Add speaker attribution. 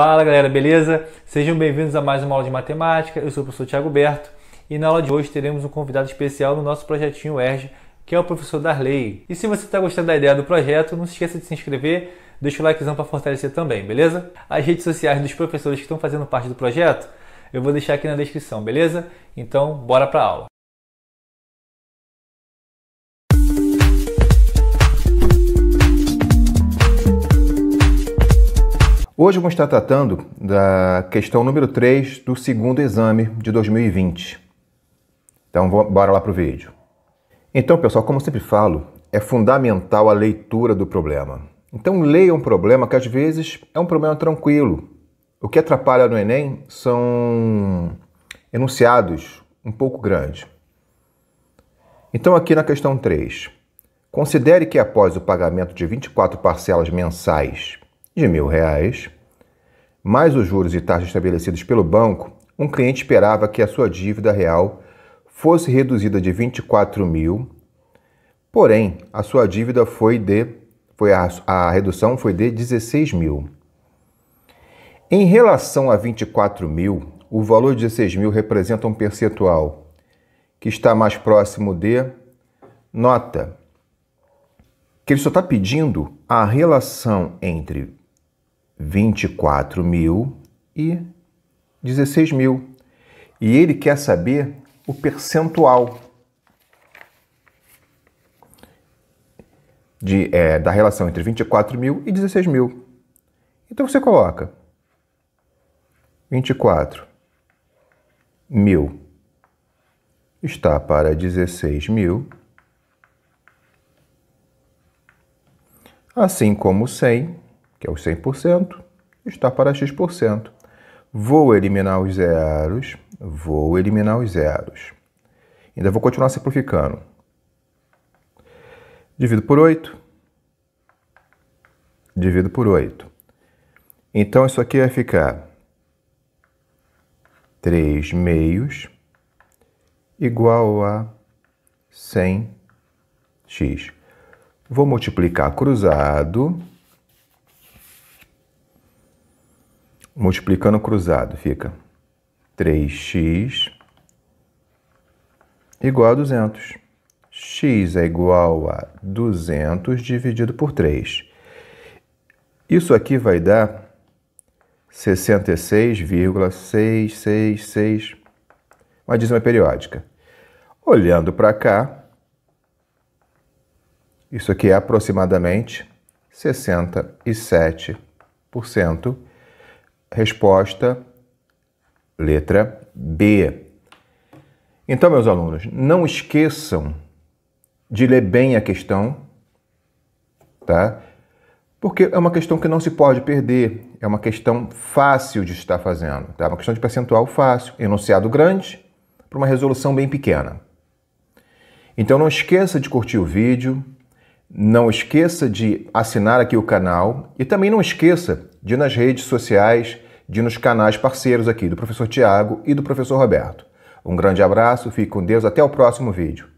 Speaker 1: Fala galera, beleza? Sejam bem-vindos a mais uma aula de matemática. Eu sou o professor Tiago Berto e na aula de hoje teremos um convidado especial no nosso projetinho ERJ, que é o professor Darley. E se você está gostando da ideia do projeto, não se esqueça de se inscrever, deixa o likezão para fortalecer também, beleza? As redes sociais dos professores que estão fazendo parte do projeto eu vou deixar aqui na descrição, beleza? Então, bora para a aula. Hoje vamos estar tratando da questão número 3 do segundo exame de 2020. Então, bora lá para o vídeo. Então, pessoal, como sempre falo, é fundamental a leitura do problema. Então, leia um problema que às vezes é um problema tranquilo. O que atrapalha no Enem são enunciados um pouco grandes. Então, aqui na questão 3, considere que após o pagamento de 24 parcelas mensais de mil reais, mais os juros e taxas estabelecidos pelo banco, um cliente esperava que a sua dívida real fosse reduzida de 24 mil, porém a sua dívida foi de foi a, a redução foi de 16 mil. Em relação a 24 mil, o valor de 16 mil representa um percentual que está mais próximo de nota que ele só está pedindo a relação entre 24 mil e 16 mil. E ele quer saber o percentual de, é, da relação entre 24 mil e 16 mil. Então você coloca 24 mil está para 16 mil, assim como 100 que é os 100%, está para x%. Vou eliminar os zeros, vou eliminar os zeros. Ainda vou continuar simplificando. Divido por 8. Divido por 8. Então, isso aqui vai ficar 3 meios igual a 100x. Vou multiplicar cruzado multiplicando cruzado, fica 3x igual a 200. x é igual a 200 dividido por 3. Isso aqui vai dar 66,666, uma dízima periódica. Olhando para cá, isso aqui é aproximadamente 67% Resposta, letra B. Então, meus alunos, não esqueçam de ler bem a questão, tá? Porque é uma questão que não se pode perder, é uma questão fácil de estar fazendo, tá? É uma questão de percentual fácil, enunciado grande para uma resolução bem pequena. Então não esqueça de curtir o vídeo, não esqueça de assinar aqui o canal e também não esqueça de ir nas redes sociais, de ir nos canais parceiros aqui do professor Tiago e do professor Roberto. Um grande abraço, fique com Deus, até o próximo vídeo.